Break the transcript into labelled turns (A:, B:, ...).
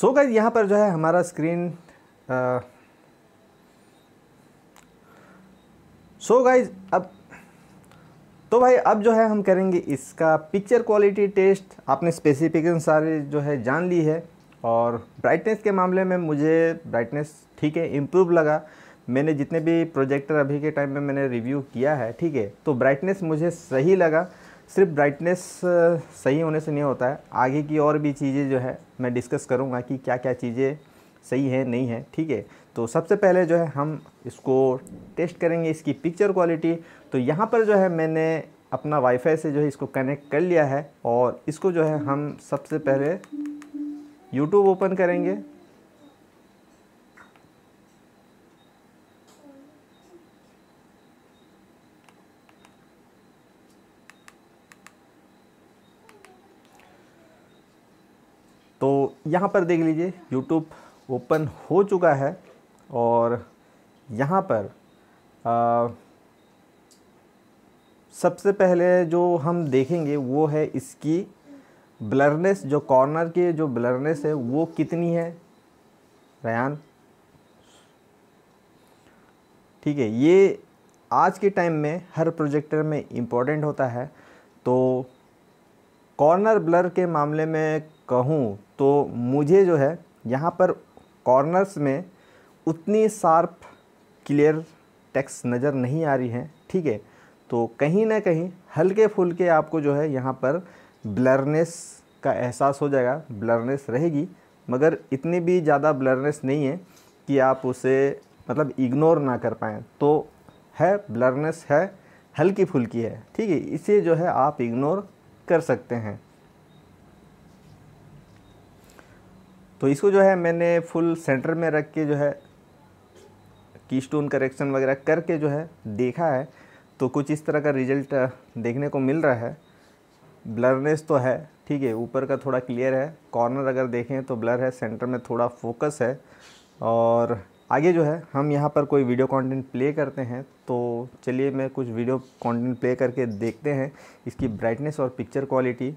A: सो गई यहाँ पर जो है हमारा स्क्रीन सो so गाइज अब तो भाई अब जो है हम करेंगे इसका पिक्चर क्वालिटी टेस्ट आपने स्पेसिफिकेशन सारे जो है जान ली है और ब्राइटनेस के मामले में मुझे ब्राइटनेस ठीक है इम्प्रूव लगा मैंने जितने भी प्रोजेक्टर अभी के टाइम में मैंने रिव्यू किया है ठीक है तो ब्राइटनेस मुझे सही लगा सिर्फ ब्राइटनेस सही होने से नहीं होता है आगे की और भी चीज़ें जो है मैं डिस्कस करूँगा कि क्या क्या चीज़ें सही है नहीं है ठीक है तो सबसे पहले जो है हम इसको टेस्ट करेंगे इसकी पिक्चर क्वालिटी तो यहाँ पर जो है मैंने अपना वाईफाई से जो है इसको कनेक्ट कर लिया है और इसको जो है हम सबसे पहले यूट्यूब ओपन करेंगे तो यहाँ पर देख लीजिए यूट्यूब ओपन हो चुका है और यहाँ पर आ, सबसे पहले जो हम देखेंगे वो है इसकी ब्लरनेस जो कॉर्नर के जो ब्लरनेस है वो कितनी है रयान ठीक है ये आज के टाइम में हर प्रोजेक्टर में इम्पोर्टेंट होता है तो कॉर्नर ब्लर के मामले में कहूँ तो मुझे जो है यहाँ पर कॉर्नर्स में उतनी शार्प क्लियर टैक्स नज़र नहीं आ रही है ठीक है तो कहीं ना कहीं हल्के फुलके आपको जो है यहाँ पर ब्लरनेस का एहसास हो जाएगा ब्लरनेस रहेगी मगर इतनी भी ज़्यादा ब्लरनेस नहीं है कि आप उसे मतलब इग्नोर ना कर पाएँ तो है ब्लरनेस है हल्की फुल्की है ठीक है इसे जो है आप इग्नोर कर सकते हैं तो इसको जो है मैंने फुल सेंटर में रख के जो है की स्टोन करेक्शन वगैरह करके जो है देखा है तो कुछ इस तरह का रिजल्ट देखने को मिल रहा है ब्लरनेस तो है ठीक है ऊपर का थोड़ा क्लियर है कॉर्नर अगर देखें तो ब्लर है सेंटर में थोड़ा फोकस है और आगे जो है हम यहाँ पर कोई वीडियो कंटेंट प्ले करते हैं तो चलिए मैं कुछ वीडियो कंटेंट प्ले करके देखते हैं इसकी ब्राइटनेस और पिक्चर क्वालिटी